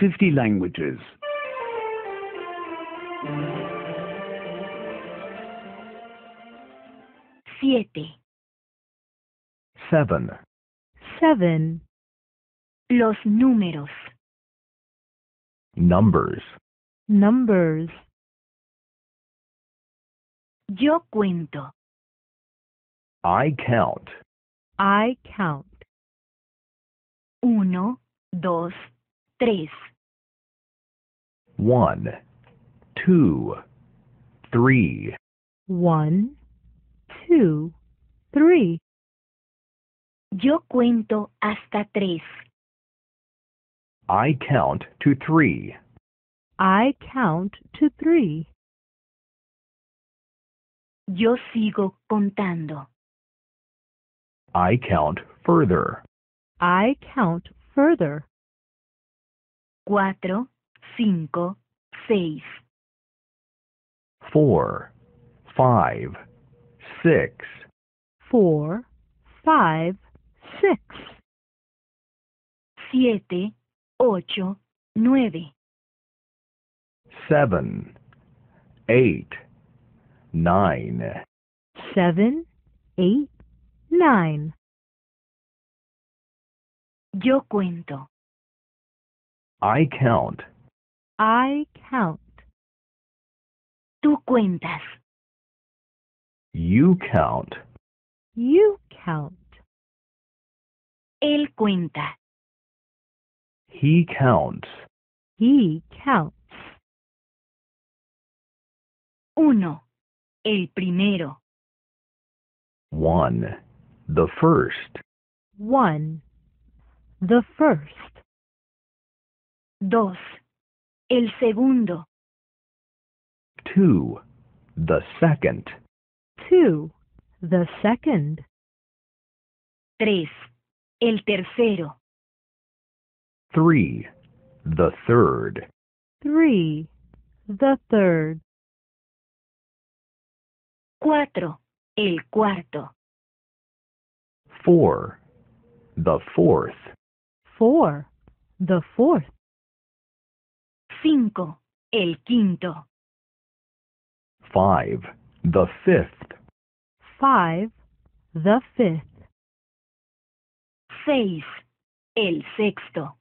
50 languages. Siete. Seven. Seven. Los números. Numbers. Numbers. Yo cuento. I count. I count. Uno, dos, Tres. One, two, three. One, two, three. Yo cuento hasta tres. I count to three. I count to three. Yo sigo contando. I count further. I count further cuatro, cinco, seis. Four, five, six. Four, five, six. Siete, ocho, nueve. Seven, eight, nine. Seven, eight, nine. Yo cuento. I count. I count. Tú cuentas. You count. You count. Él cuenta. He counts. He counts. Uno. El primero. One. The first. One. The first. Dos. El segundo. Two. The second. Two. The second. Tres. El tercero. Three. The third. Three. The third. Cuatro. El cuarto. Four. The fourth. Four. The fourth. Cinco, El quinto. Five, The fifth. Five, The fifth. Seis, El sexto.